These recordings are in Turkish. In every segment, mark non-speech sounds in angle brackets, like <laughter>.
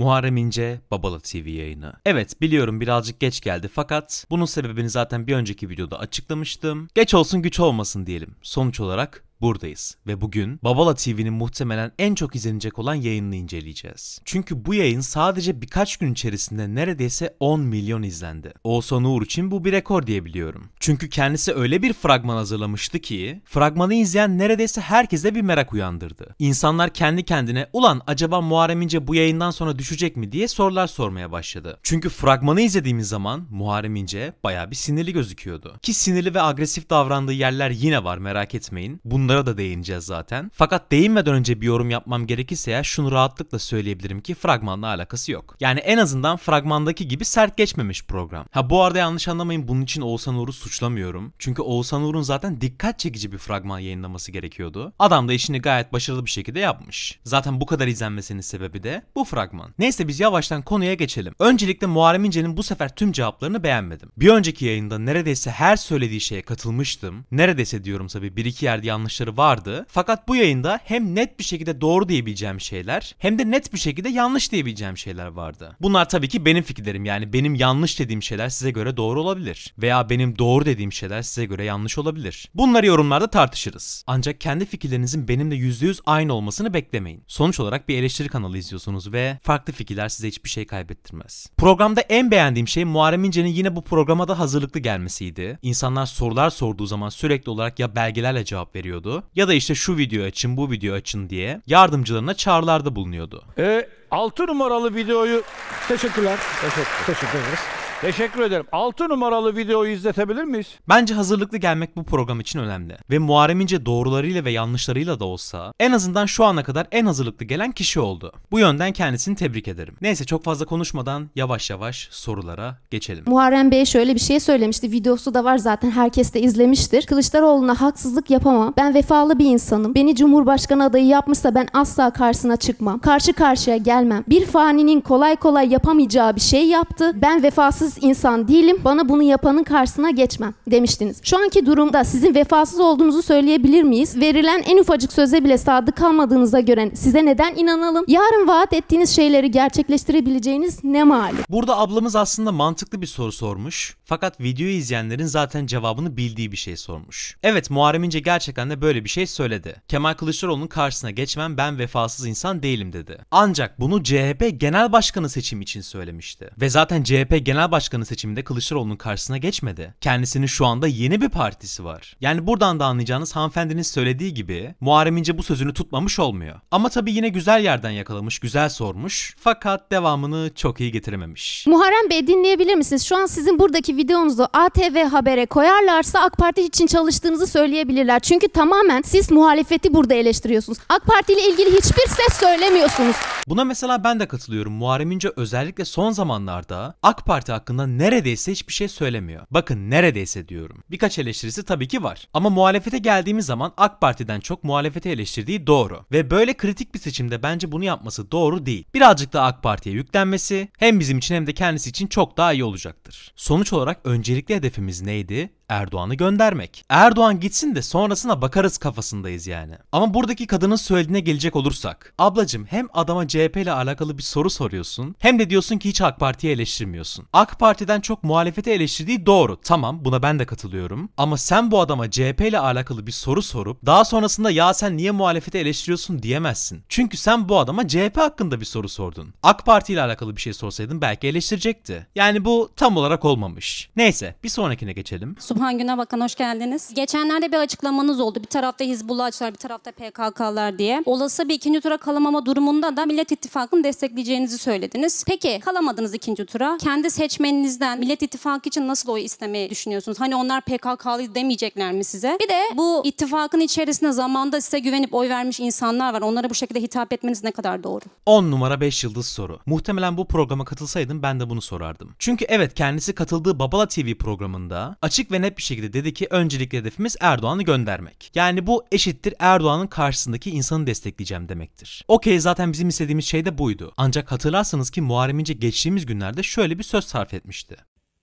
Muharrem İnce Babala TV yayını. Evet biliyorum birazcık geç geldi fakat bunun sebebini zaten bir önceki videoda açıklamıştım. Geç olsun güç olmasın diyelim. Sonuç olarak buradayız ve bugün Babala TV'nin muhtemelen en çok izlenecek olan yayınını inceleyeceğiz. Çünkü bu yayın sadece birkaç gün içerisinde neredeyse 10 milyon izlendi. Oğuzhan Uğur için bu bir rekor diyebiliyorum. Çünkü kendisi öyle bir fragman hazırlamıştı ki fragmanı izleyen neredeyse herkese bir merak uyandırdı. İnsanlar kendi kendine ulan acaba Muharrem İnce bu yayından sonra düşecek mi diye sorular sormaya başladı. Çünkü fragmanı izlediğimiz zaman Muharrem İnce baya bir sinirli gözüküyordu. Ki sinirli ve agresif davrandığı yerler yine var merak etmeyin. Bunlar Bunlara da değineceğiz zaten. Fakat değinmeden önce bir yorum yapmam gerekirse ya şunu rahatlıkla söyleyebilirim ki fragmanla alakası yok. Yani en azından fragmandaki gibi sert geçmemiş program. Ha bu arada yanlış anlamayın bunun için Oğuzhan Uğur'u suçlamıyorum. Çünkü Oğuzhan Uğur'un zaten dikkat çekici bir fragman yayınlaması gerekiyordu. Adam da işini gayet başarılı bir şekilde yapmış. Zaten bu kadar izlenmesinin sebebi de bu fragman. Neyse biz yavaştan konuya geçelim. Öncelikle Muharrem İnce'nin bu sefer tüm cevaplarını beğenmedim. Bir önceki yayında neredeyse her söylediği şeye katılmıştım. Neredeyse diyorum tabi bir iki yerde yanlış yanlışları vardı. Fakat bu yayında hem net bir şekilde doğru diyebileceğim şeyler hem de net bir şekilde yanlış diyebileceğim şeyler vardı. Bunlar tabii ki benim fikirlerim yani benim yanlış dediğim şeyler size göre doğru olabilir veya benim doğru dediğim şeyler size göre yanlış olabilir. Bunları yorumlarda tartışırız. Ancak kendi fikirlerinizin benimle %100 aynı olmasını beklemeyin. Sonuç olarak bir eleştiri kanalı izliyorsunuz ve farklı fikirler size hiçbir şey kaybettirmez. Programda en beğendiğim şey Muharrem İnce'nin yine bu programa da hazırlıklı gelmesiydi. İnsanlar sorular sorduğu zaman sürekli olarak ya belgelerle cevap veriyordu yapıyordu. Ya da işte şu video açın, bu video açın diye yardımcılarına çağrılarda bulunuyordu. E, 6 numaralı videoyu teşekkürler. Teşekkür, teşekkür ederiz. Teşekkür ederim. 6 numaralı videoyu izletebilir miyiz? Bence hazırlıklı gelmek bu program için önemli. Ve Muharrem İnce doğrularıyla ve yanlışlarıyla da olsa en azından şu ana kadar en hazırlıklı gelen kişi oldu. Bu yönden kendisini tebrik ederim. Neyse çok fazla konuşmadan yavaş yavaş sorulara geçelim. Muharrem Bey şöyle bir şey söylemişti. Videosu da var zaten herkes de izlemiştir. Kılıçdaroğlu'na haksızlık yapamam. Ben vefalı bir insanım. Beni Cumhurbaşkanı adayı yapmışsa ben asla karşısına çıkmam. Karşı karşıya gelmem. Bir faninin kolay kolay yapamayacağı bir şey yaptı. Ben vefasız vefasız insan değilim. Bana bunu yapanın karşısına geçmem demiştiniz. Şu anki durumda sizin vefasız olduğunuzu söyleyebilir miyiz? Verilen en ufacık söze bile sadık kalmadığınıza göre size neden inanalım? Yarın vaat ettiğiniz şeyleri gerçekleştirebileceğiniz ne mali? Burada ablamız aslında mantıklı bir soru sormuş. Fakat videoyu izleyenlerin zaten cevabını bildiği bir şey sormuş. Evet Muharrem İnce gerçekten de böyle bir şey söyledi. Kemal Kılıçdaroğlu'nun karşısına geçmem ben vefasız insan değilim dedi. Ancak bunu CHP Genel Başkanı seçim için söylemişti. Ve zaten CHP Genel Başkanı Cumhurbaşkanı seçiminde Kılıçdaroğlu'nun karşısına geçmedi. Kendisinin şu anda yeni bir partisi var. Yani buradan da anlayacağınız hanımefendinin söylediği gibi Muharrem İnce bu sözünü tutmamış olmuyor. Ama tabii yine güzel yerden yakalamış, güzel sormuş. Fakat devamını çok iyi getirememiş. Muharrem Bey dinleyebilir misiniz? Şu an sizin buradaki videonuzu ATV Haber'e koyarlarsa AK Parti için çalıştığınızı söyleyebilirler. Çünkü tamamen siz muhalefeti burada eleştiriyorsunuz. AK Parti ile ilgili hiçbir ses söylemiyorsunuz. Buna mesela ben de katılıyorum. Muharrem İnce özellikle son zamanlarda AK Parti hakkında hakkında neredeyse hiçbir şey söylemiyor. Bakın neredeyse diyorum. Birkaç eleştirisi tabii ki var. Ama muhalefete geldiğimiz zaman AK Parti'den çok muhalefete eleştirdiği doğru. Ve böyle kritik bir seçimde bence bunu yapması doğru değil. Birazcık da AK Parti'ye yüklenmesi hem bizim için hem de kendisi için çok daha iyi olacaktır. Sonuç olarak öncelikli hedefimiz neydi? Erdoğan'ı göndermek. Erdoğan gitsin de sonrasına bakarız kafasındayız yani. Ama buradaki kadının söylediğine gelecek olursak. Ablacım hem adama CHP ile alakalı bir soru soruyorsun hem de diyorsun ki hiç AK Parti'yi eleştirmiyorsun. AK Parti'den çok muhalefete eleştirdiği doğru. Tamam buna ben de katılıyorum. Ama sen bu adama CHP ile alakalı bir soru sorup daha sonrasında ya sen niye muhalefete eleştiriyorsun diyemezsin. Çünkü sen bu adama CHP hakkında bir soru sordun. AK Parti ile alakalı bir şey sorsaydın belki eleştirecekti. Yani bu tam olarak olmamış. Neyse bir sonrakine geçelim. Burhan Güne Bakan hoş geldiniz. Geçenlerde bir açıklamanız oldu. Bir tarafta Hizbullahçılar, bir tarafta PKK'lar diye. Olası bir ikinci tura kalamama durumunda da Millet İttifakı'nı destekleyeceğinizi söylediniz. Peki kalamadınız ikinci tura. Kendi seçmeninizden Millet İttifakı için nasıl oy istemeyi düşünüyorsunuz? Hani onlar PKK'lı demeyecekler mi size? Bir de bu ittifakın içerisinde zamanda size güvenip oy vermiş insanlar var. Onlara bu şekilde hitap etmeniz ne kadar doğru? 10 numara 5 yıldız soru. Muhtemelen bu programa katılsaydım ben de bunu sorardım. Çünkü evet kendisi katıldığı Babala TV programında açık ve ne net bir şekilde dedi ki öncelikli hedefimiz Erdoğan'ı göndermek. Yani bu eşittir Erdoğan'ın karşısındaki insanı destekleyeceğim demektir. Okey zaten bizim istediğimiz şey de buydu. Ancak hatırlarsanız ki Muharrem İnce geçtiğimiz günlerde şöyle bir söz sarf etmişti.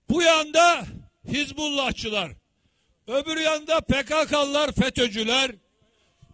Bu yanda Hizbullahçılar, öbür yanda PKK'lılar, FETÖ'cüler,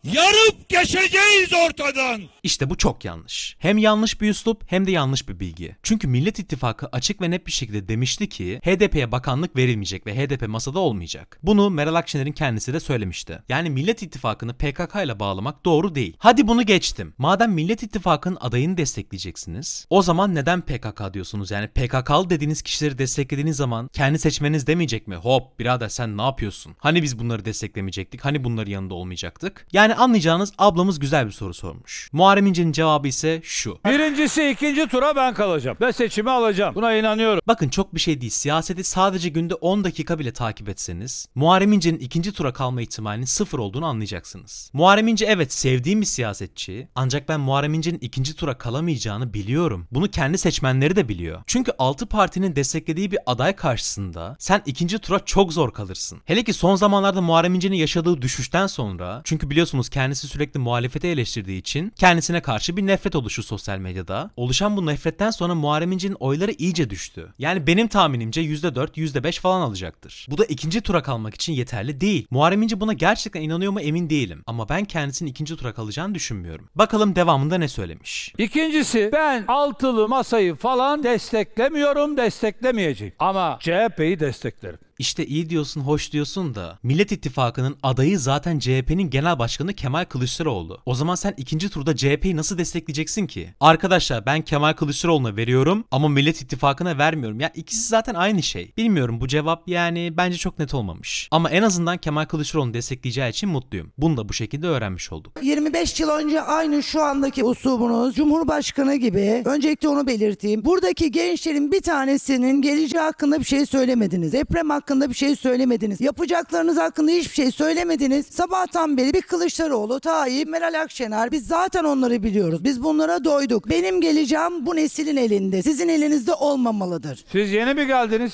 Yarıp geçeceğiz ortadan. İşte bu çok yanlış. Hem yanlış bir üslup hem de yanlış bir bilgi. Çünkü Millet İttifakı açık ve net bir şekilde demişti ki HDP'ye bakanlık verilmeyecek ve HDP masada olmayacak. Bunu Meral Akşener'in kendisi de söylemişti. Yani Millet İttifakı'nı PKK ile bağlamak doğru değil. Hadi bunu geçtim. Madem Millet İttifakı'nın adayını destekleyeceksiniz o zaman neden PKK diyorsunuz? Yani PKK'lı dediğiniz kişileri desteklediğiniz zaman kendi seçmeniz demeyecek mi? Hop birader sen ne yapıyorsun? Hani biz bunları desteklemeyecektik? Hani bunları yanında olmayacaktık? Yani yani anlayacağınız ablamız güzel bir soru sormuş. Muharrem İnce'nin cevabı ise şu. Birincisi ikinci tura ben kalacağım Ben seçimi alacağım. Buna inanıyorum. Bakın çok bir şey değil. Siyaseti sadece günde 10 dakika bile takip etseniz Muharrem İnce'nin ikinci tura kalma ihtimalinin sıfır olduğunu anlayacaksınız. Muharrem İnce evet sevdiğim bir siyasetçi ancak ben Muharrem İnce'nin ikinci tura kalamayacağını biliyorum. Bunu kendi seçmenleri de biliyor. Çünkü 6 partinin desteklediği bir aday karşısında sen ikinci tura çok zor kalırsın. Hele ki son zamanlarda Muharrem İnce'nin yaşadığı düşüşten sonra çünkü biliyorsunuz malumunuz kendisi sürekli muhalefete eleştirdiği için kendisine karşı bir nefret oluştu sosyal medyada. Oluşan bu nefretten sonra Muharrem İnce'nin oyları iyice düştü. Yani benim tahminimce %4, %5 falan alacaktır. Bu da ikinci tura kalmak için yeterli değil. Muharrem İnce buna gerçekten inanıyor mu emin değilim. Ama ben kendisinin ikinci tura kalacağını düşünmüyorum. Bakalım devamında ne söylemiş. İkincisi ben altılı masayı falan desteklemiyorum, desteklemeyeceğim. Ama CHP'yi desteklerim. İşte iyi diyorsun, hoş diyorsun da Millet İttifakı'nın adayı zaten CHP'nin genel başkanı Kemal Kılıçdaroğlu. O zaman sen ikinci turda CHP'yi nasıl destekleyeceksin ki? Arkadaşlar ben Kemal Kılıçdaroğlu'na veriyorum ama Millet İttifakı'na vermiyorum. Ya ikisi zaten aynı şey. Bilmiyorum bu cevap yani bence çok net olmamış. Ama en azından Kemal Kılıçdaroğlu'nu destekleyeceği için mutluyum. Bunu da bu şekilde öğrenmiş olduk. 25 yıl önce aynı şu andaki usubunuz Cumhurbaşkanı gibi. Öncelikle onu belirteyim. Buradaki gençlerin bir tanesinin geleceği hakkında bir şey söylemediniz. Deprem hakkında hakkında bir şey söylemediniz. Yapacaklarınız hakkında hiçbir şey söylemediniz. Sabahtan beri bir Kılıçdaroğlu, Tayyip, Meral Akşener biz zaten onları biliyoruz. Biz bunlara doyduk. Benim geleceğim bu neslin elinde. Sizin elinizde olmamalıdır. Siz yeni mi geldiniz?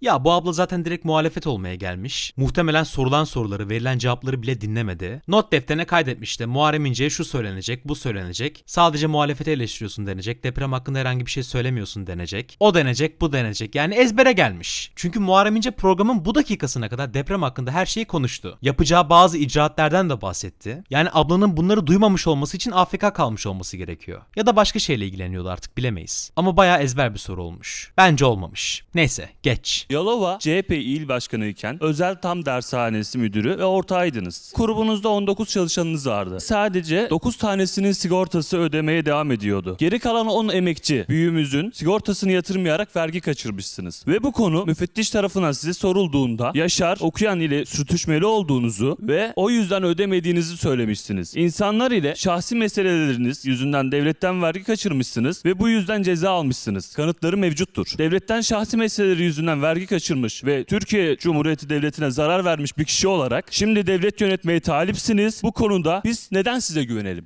Ya bu abla zaten direkt muhalefet olmaya gelmiş. Muhtemelen sorulan soruları, verilen cevapları bile dinlemedi. Not defterine kaydetmişti. de Muharrem İnce'ye şu söylenecek, bu söylenecek. Sadece muhalefete eleştiriyorsun denecek. Deprem hakkında herhangi bir şey söylemiyorsun denecek. O denecek, bu denecek. Yani ezbere gelmiş. Çünkü Muharrem İnce programın bu dakikasına kadar deprem hakkında her şeyi konuştu. Yapacağı bazı icraatlerden de bahsetti. Yani ablanın bunları duymamış olması için Afrika kalmış olması gerekiyor. Ya da başka şeyle ilgileniyordu artık bilemeyiz. Ama bayağı ezber bir soru olmuş. Bence olmamış. Neyse geç. Yalova CHP il başkanı iken Özel Tam Dershanesi müdürü ve ortağıydınız. Kurumunuzda 19 çalışanınız vardı. Sadece 9 tanesinin sigortası ödemeye devam ediyordu. Geri kalan 10 emekçi büyüğümüzün sigortasını yatırmayarak vergi kaçırmışsınız. Ve bu konu müfettiş tarafından size sorulduğunda Yaşar okuyan ile sürtüşmeli olduğunuzu ve o yüzden ödemediğinizi söylemişsiniz. İnsanlar ile şahsi meseleleriniz yüzünden devletten vergi kaçırmışsınız ve bu yüzden ceza almışsınız. Kanıtları mevcuttur. Devletten şahsi meseleleri yüzünden vergi vergi kaçırmış ve Türkiye Cumhuriyeti Devleti'ne zarar vermiş bir kişi olarak şimdi devlet yönetmeye talipsiniz. Bu konuda biz neden size güvenelim?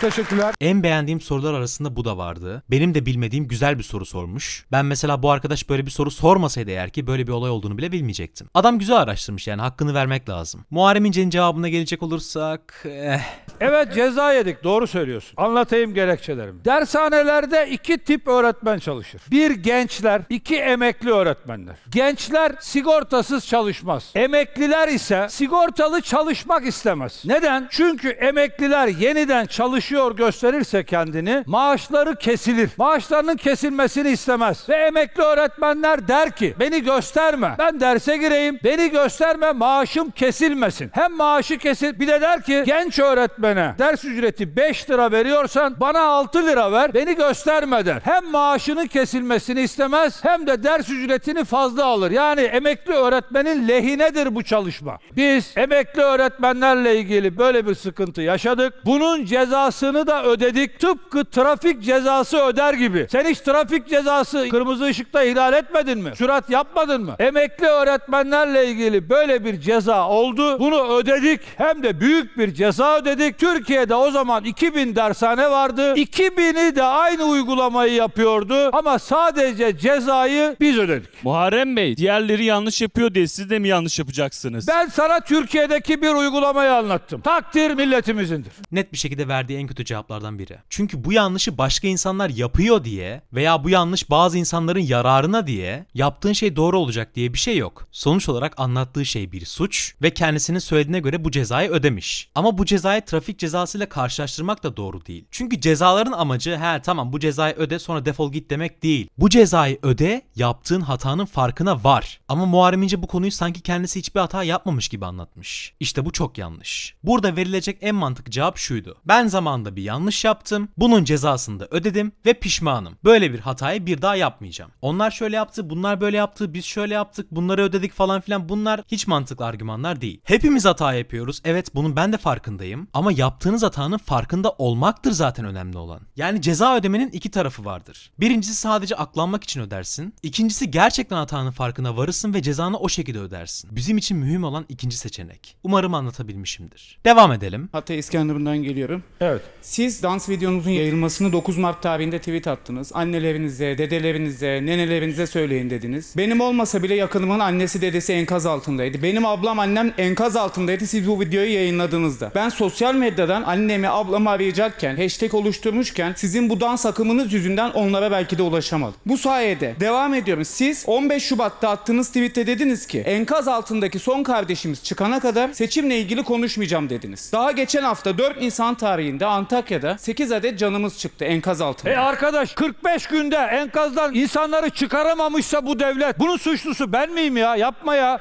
Teşekkürler. En beğendiğim sorular arasında bu da vardı. Benim de bilmediğim güzel bir soru sormuş. Ben mesela bu arkadaş böyle bir soru sormasaydı eğer ki böyle bir olay olduğunu bile bilmeyecektim. Adam güzel araştırmış yani hakkını vermek lazım. Muharrem İnce'nin cevabına gelecek olursak... Eh. Evet ceza yedik doğru söylüyorsun. Anlatayım gerekçelerimi. Dershanelerde iki tip öğretmen çalışır. Bir gençler, iki emekli öğretmenler. Gençler sigortasız çalışmaz. Emekliler ise sigortalı çalışmak istemez. Neden? Çünkü emekliler yeniden çalışıyor gösterirse kendini maaşları kesilir. Maaşlarının kesilmesini istemez. Ve emekli öğretmenler der ki beni gösterme. Ben derse gireyim. Beni gösterme maaşım kesilmesin. Hem maaşı kesil bir de der ki genç öğretmen öğretmene ders ücreti 5 lira veriyorsan bana 6 lira ver beni göstermeden. Hem maaşının kesilmesini istemez hem de ders ücretini fazla alır. Yani emekli öğretmenin lehinedir bu çalışma. Biz emekli öğretmenlerle ilgili böyle bir sıkıntı yaşadık. Bunun cezasını da ödedik. Tıpkı trafik cezası öder gibi. Sen hiç trafik cezası kırmızı ışıkta ihlal etmedin mi? Sürat yapmadın mı? Emekli öğretmenlerle ilgili böyle bir ceza oldu. Bunu ödedik. Hem de büyük bir ceza ödedik. Türkiye'de o zaman 2000 dershane vardı. 2000'i de aynı uygulamayı yapıyordu ama sadece cezayı biz ödedik. Muharrem Bey diğerleri yanlış yapıyor diye siz de mi yanlış yapacaksınız? Ben sana Türkiye'deki bir uygulamayı anlattım. Takdir milletimizindir. Net bir şekilde verdiği en kötü cevaplardan biri. Çünkü bu yanlışı başka insanlar yapıyor diye veya bu yanlış bazı insanların yararına diye yaptığın şey doğru olacak diye bir şey yok. Sonuç olarak anlattığı şey bir suç ve kendisinin söylediğine göre bu cezayı ödemiş. Ama bu cezayı trafik trafik cezası karşılaştırmak da doğru değil. Çünkü cezaların amacı he tamam bu cezayı öde sonra defol git demek değil. Bu cezayı öde yaptığın hatanın farkına var. Ama Muharrem İnce bu konuyu sanki kendisi hiçbir hata yapmamış gibi anlatmış. İşte bu çok yanlış. Burada verilecek en mantıklı cevap şuydu. Ben zamanda bir yanlış yaptım. Bunun cezasını da ödedim ve pişmanım. Böyle bir hatayı bir daha yapmayacağım. Onlar şöyle yaptı, bunlar böyle yaptı, biz şöyle yaptık, bunları ödedik falan filan. Bunlar hiç mantıklı argümanlar değil. Hepimiz hata yapıyoruz. Evet bunun ben de farkındayım. Ama yaptığınız hatanın farkında olmaktır zaten önemli olan. Yani ceza ödemenin iki tarafı vardır. Birincisi sadece aklanmak için ödersin. İkincisi gerçekten hatanın farkına varırsın ve cezanı o şekilde ödersin. Bizim için mühim olan ikinci seçenek. Umarım anlatabilmişimdir. Devam edelim. Hatta İskenderun'dan geliyorum. Evet. Siz dans videonuzun yayılmasını 9 Mart tarihinde tweet attınız. Annelerinize, dedelerinize, nenelerinize söyleyin dediniz. Benim olmasa bile yakınımın annesi dedesi enkaz altındaydı. Benim ablam annem enkaz altındaydı siz bu videoyu yayınladığınızda. Ben sosyal medyadan annemi, ablamı arayacakken, hashtag oluşturmuşken sizin bu dans akımınız yüzünden onlara belki de ulaşamadım. Bu sayede devam ediyorum. Siz 15 Şubat'ta attığınız tweette dediniz ki enkaz altındaki son kardeşimiz çıkana kadar seçimle ilgili konuşmayacağım dediniz. Daha geçen hafta 4 Nisan tarihinde Antakya'da 8 adet canımız çıktı enkaz altında. E arkadaş 45 günde enkazdan insanları çıkaramamışsa bu devlet bunun suçlusu ben miyim ya? Yapma ya.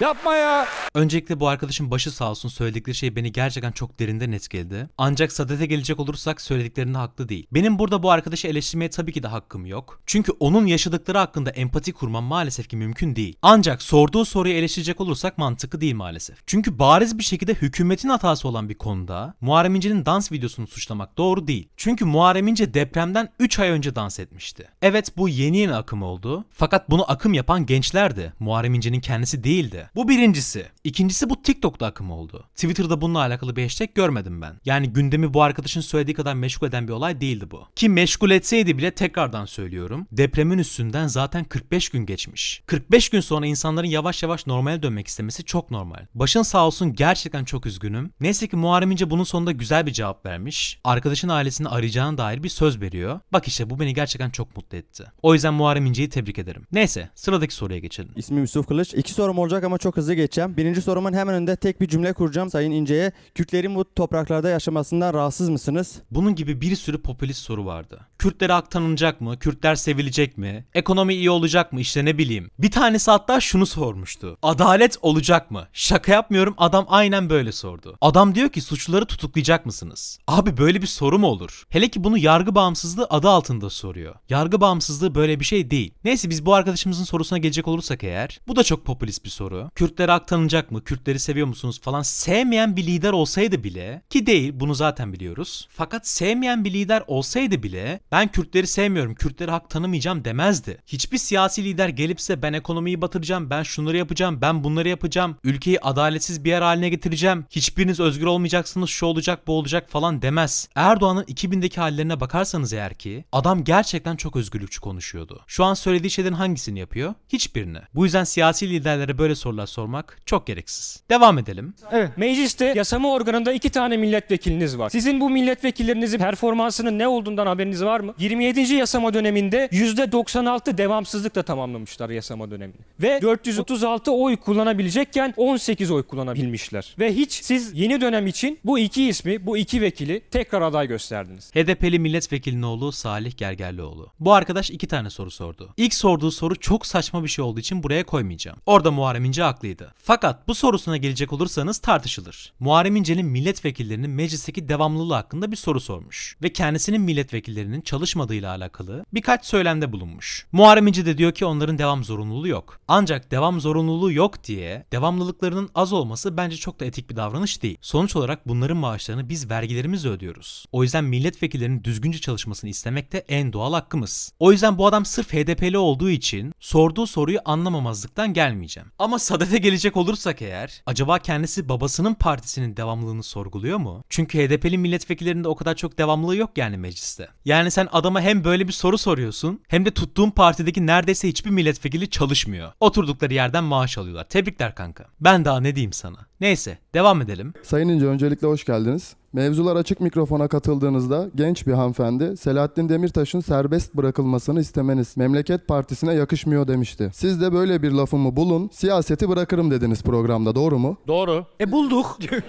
Yapma ya. Öncelikle bu arkadaşın başı sağ olsun söyledikleri şey beni gerçekten çok derinden etkiledi. Ancak Sadet'e gelecek olursak söylediklerinde haklı değil. Benim burada bu arkadaşı eleştirmeye tabii ki de hakkım yok. Çünkü onun yaşadıkları hakkında empati kurmam maalesef ki mümkün değil. Ancak sorduğu soruyu eleştirecek olursak mantıklı değil maalesef. Çünkü bariz bir şekilde hükümetin hatası olan bir konuda Muharrem İnce'nin dans videosunu suçlamak doğru değil. Çünkü Muharrem İnce depremden 3 ay önce dans etmişti. Evet bu yeni yeni akım oldu. Fakat bunu akım yapan gençlerdi. Muharrem İnce'nin kendisi değildi. Bu birincisi. İkincisi bu TikTok'ta akım oldu. Twitter'da bununla alakalı bir hashtag görmedim ben. Yani gündemi bu arkadaşın söylediği kadar meşgul eden bir olay değildi bu. Ki meşgul etseydi bile tekrardan söylüyorum. Depremin üstünden zaten 45 gün geçmiş. 45 gün sonra insanların yavaş yavaş normale dönmek istemesi çok normal. Başın sağ olsun gerçekten çok üzgünüm. Neyse ki Muharrem İnce bunun sonunda güzel bir cevap vermiş. Arkadaşın ailesini arayacağına dair bir söz veriyor. Bak işte bu beni gerçekten çok mutlu etti. O yüzden Muharrem İnce'yi tebrik ederim. Neyse sıradaki soruya geçelim. İsmim Yusuf Kılıç. İki sorum olacak ama çok hızlı geçeceğim. Birinci Birinci sorumun hemen önünde tek bir cümle kuracağım Sayın İnce'ye. Kürtlerin bu topraklarda yaşamasından rahatsız mısınız? Bunun gibi bir sürü popülist soru vardı. Kürtlere hak mı? Kürtler sevilecek mi? Ekonomi iyi olacak mı? İşte ne bileyim. Bir tanesi hatta şunu sormuştu. Adalet olacak mı? Şaka yapmıyorum adam aynen böyle sordu. Adam diyor ki suçluları tutuklayacak mısınız? Abi böyle bir soru mu olur? Hele ki bunu yargı bağımsızlığı adı altında soruyor. Yargı bağımsızlığı böyle bir şey değil. Neyse biz bu arkadaşımızın sorusuna gelecek olursak eğer. Bu da çok popülist bir soru. Kürtlere hak mı? Kürtleri seviyor musunuz falan sevmeyen bir lider olsaydı bile ki değil bunu zaten biliyoruz. Fakat sevmeyen bir lider olsaydı bile ben Kürtleri sevmiyorum, Kürtlere hak tanımayacağım demezdi. Hiçbir siyasi lider gelip size ben ekonomiyi batıracağım, ben şunları yapacağım, ben bunları yapacağım, ülkeyi adaletsiz bir yer haline getireceğim, hiçbiriniz özgür olmayacaksınız, şu olacak, bu olacak falan demez. Erdoğan'ın 2000'deki hallerine bakarsanız eğer ki adam gerçekten çok özgürlükçü konuşuyordu. Şu an söylediği şeylerin hangisini yapıyor? Hiçbirini. Bu yüzden siyasi liderlere böyle sorular sormak çok gereksiz. Devam edelim. Evet, mecliste yasama organında iki tane milletvekiliniz var. Sizin bu milletvekillerinizin performansının ne olduğundan haberiniz var mı? 27. yasama döneminde %96 devamsızlıkla tamamlamışlar yasama dönemini. Ve 436 oy kullanabilecekken 18 oy kullanabilmişler. Ve hiç siz yeni dönem için bu iki ismi, bu iki vekili tekrar aday gösterdiniz. HDP'li milletvekilinin oğlu Salih Gergerlioğlu. Bu arkadaş iki tane soru sordu. İlk sorduğu soru çok saçma bir şey olduğu için buraya koymayacağım. Orada Muharrem İnce haklıydı. Fakat bu sorusuna gelecek olursanız tartışılır. Muharrem İnce'nin milletvekillerinin meclisteki devamlılığı hakkında bir soru sormuş. Ve kendisinin milletvekillerinin çalışmadığıyla alakalı birkaç söylemde bulunmuş. Muharrem İnce de diyor ki onların devam zorunluluğu yok. Ancak devam zorunluluğu yok diye devamlılıklarının az olması bence çok da etik bir davranış değil. Sonuç olarak bunların maaşlarını biz vergilerimizle ödüyoruz. O yüzden milletvekillerinin düzgünce çalışmasını istemek de en doğal hakkımız. O yüzden bu adam sırf HDP'li olduğu için sorduğu soruyu anlamamazlıktan gelmeyeceğim. Ama Sadet'e gelecek olursak eğer, acaba kendisi babasının partisinin devamlılığını sorguluyor mu? Çünkü HDP'li milletvekillerinde o kadar çok devamlılığı yok yani mecliste. Yani sen sen adama hem böyle bir soru soruyorsun hem de tuttuğun partideki neredeyse hiçbir milletvekili çalışmıyor. Oturdukları yerden maaş alıyorlar. Tebrikler kanka. Ben daha ne diyeyim sana. Neyse devam edelim. Sayın İnce öncelikle hoş geldiniz. Mevzular açık mikrofona katıldığınızda genç bir hanımefendi Selahattin Demirtaş'ın serbest bırakılmasını istemeniz memleket partisine yakışmıyor demişti. Siz de böyle bir lafımı bulun siyaseti bırakırım dediniz programda doğru mu? Doğru. E bulduk. <laughs>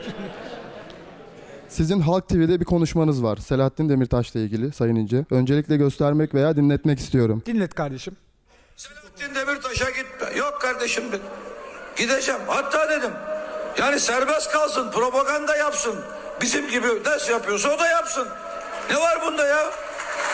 Sizin Halk TV'de bir konuşmanız var. Selahattin Demirtaş'la ilgili Sayın İnce. Öncelikle göstermek veya dinletmek istiyorum. Dinlet kardeşim. Selahattin Demirtaş'a gitme. Yok kardeşim ben. Gideceğim. Hatta dedim. Yani serbest kalsın, propaganda yapsın. Bizim gibi ders yapıyorsa o da yapsın. Ne var bunda ya?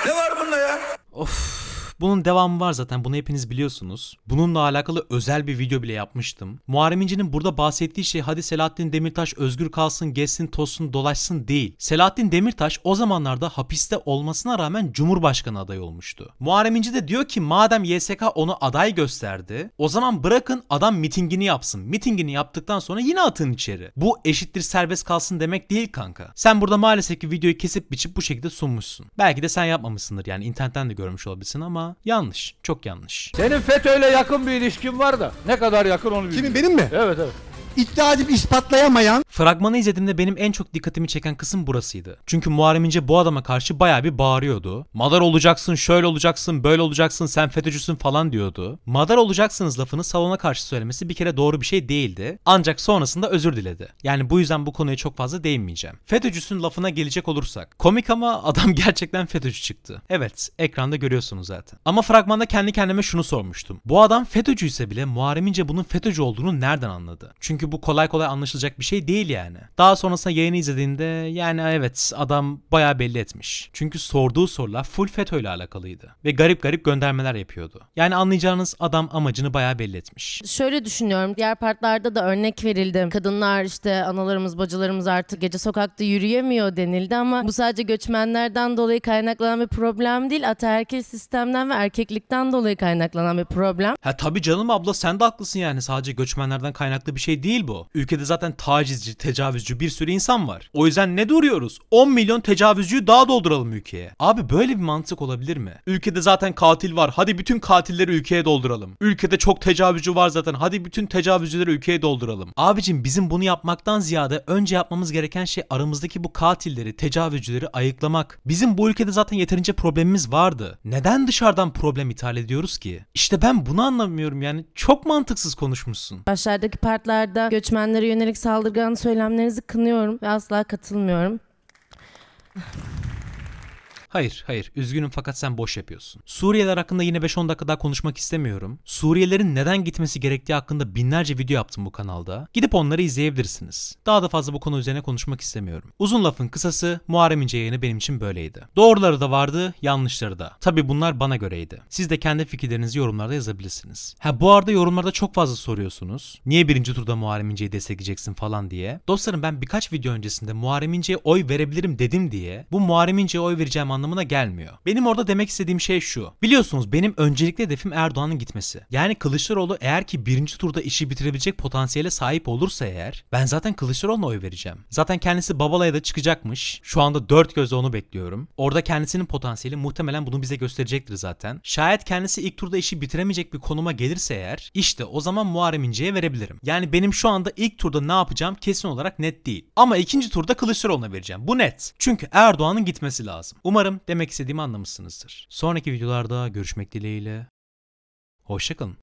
Ne var bunda ya? Of bunun devamı var zaten bunu hepiniz biliyorsunuz. Bununla alakalı özel bir video bile yapmıştım. Muharrem İnce'nin burada bahsettiği şey hadi Selahattin Demirtaş özgür kalsın, gezsin, tozsun, dolaşsın değil. Selahattin Demirtaş o zamanlarda hapiste olmasına rağmen Cumhurbaşkanı adayı olmuştu. Muharrem İnce de diyor ki madem YSK onu aday gösterdi o zaman bırakın adam mitingini yapsın. Mitingini yaptıktan sonra yine atın içeri. Bu eşittir serbest kalsın demek değil kanka. Sen burada maalesef ki videoyu kesip biçip bu şekilde sunmuşsun. Belki de sen yapmamışsındır yani internetten de görmüş olabilirsin ama ama yanlış. Çok yanlış. Senin FETÖ'yle yakın bir ilişkin var da ne kadar yakın onu bilmiyorum. Kimin benim mi? Evet evet iddia edip ispatlayamayan. Fragmanı izlediğimde benim en çok dikkatimi çeken kısım burasıydı. Çünkü Muharrem İnce bu adama karşı baya bir bağırıyordu. Madar olacaksın, şöyle olacaksın, böyle olacaksın, sen FETÖ'cüsün falan diyordu. Madar olacaksınız lafını salona karşı söylemesi bir kere doğru bir şey değildi. Ancak sonrasında özür diledi. Yani bu yüzden bu konuya çok fazla değinmeyeceğim. FETÖ'cüsün lafına gelecek olursak. Komik ama <laughs> adam gerçekten FETÖ'cü çıktı. Evet, ekranda görüyorsunuz zaten. Ama fragmanda kendi kendime şunu sormuştum. Bu adam FETÖ'cü ise bile Muharrem İnce bunun FETÖ'cü olduğunu nereden anladı? Çünkü çünkü bu kolay kolay anlaşılacak bir şey değil yani. Daha sonrasında yayını izlediğinde yani evet adam bayağı belli etmiş. Çünkü sorduğu sorular full FETÖ ile alakalıydı. Ve garip garip göndermeler yapıyordu. Yani anlayacağınız adam amacını bayağı belli etmiş. Şöyle düşünüyorum. Diğer partlarda da örnek verildi. Kadınlar işte analarımız bacılarımız artık gece sokakta yürüyemiyor denildi ama bu sadece göçmenlerden dolayı kaynaklanan bir problem değil. Ataerkil sistemden ve erkeklikten dolayı kaynaklanan bir problem. Ha tabii canım abla sen de haklısın yani. Sadece göçmenlerden kaynaklı bir şey değil değil bu. Ülkede zaten tacizci, tecavüzcü bir sürü insan var. O yüzden ne duruyoruz? 10 milyon tecavüzcüyü daha dolduralım ülkeye. Abi böyle bir mantık olabilir mi? Ülkede zaten katil var. Hadi bütün katilleri ülkeye dolduralım. Ülkede çok tecavüzcü var zaten. Hadi bütün tecavüzcüleri ülkeye dolduralım. Abicim bizim bunu yapmaktan ziyade önce yapmamız gereken şey aramızdaki bu katilleri, tecavüzcüleri ayıklamak. Bizim bu ülkede zaten yeterince problemimiz vardı. Neden dışarıdan problem ithal ediyoruz ki? İşte ben bunu anlamıyorum yani. Çok mantıksız konuşmuşsun. Başlardaki partlarda ülkelerde göçmenlere yönelik saldırgan söylemlerinizi kınıyorum ve asla katılmıyorum. Hayır, hayır. Üzgünüm fakat sen boş yapıyorsun. Suriyeliler hakkında yine 5-10 dakika daha konuşmak istemiyorum. Suriyelilerin neden gitmesi gerektiği hakkında binlerce video yaptım bu kanalda. Gidip onları izleyebilirsiniz. Daha da fazla bu konu üzerine konuşmak istemiyorum. Uzun lafın kısası Muharrem İnce yayını benim için böyleydi. Doğruları da vardı, yanlışları da. Tabi bunlar bana göreydi. Siz de kendi fikirlerinizi yorumlarda yazabilirsiniz. Ha bu arada yorumlarda çok fazla soruyorsunuz. Niye birinci turda Muharrem İnce'yi destekleyeceksin falan diye. Dostlarım ben birkaç video öncesinde Muharrem İnce'ye oy verebilirim dedim diye bu Muharrem İnce'ye oy vereceğim anlamına gelmiyor. Benim orada demek istediğim şey şu. Biliyorsunuz benim öncelikli hedefim Erdoğan'ın gitmesi. Yani Kılıçdaroğlu eğer ki birinci turda işi bitirebilecek potansiyele sahip olursa eğer ben zaten Kılıçdaroğlu'na oy vereceğim. Zaten kendisi Babala'ya da çıkacakmış. Şu anda dört gözle onu bekliyorum. Orada kendisinin potansiyeli muhtemelen bunu bize gösterecektir zaten. Şayet kendisi ilk turda işi bitiremeyecek bir konuma gelirse eğer işte o zaman Muharrem İnce'ye verebilirim. Yani benim şu anda ilk turda ne yapacağım kesin olarak net değil. Ama ikinci turda Kılıçdaroğlu'na vereceğim. Bu net. Çünkü Erdoğan'ın gitmesi lazım. Umarım Umarım demek istediğimi anlamışsınızdır. Sonraki videolarda görüşmek dileğiyle. Hoşçakalın.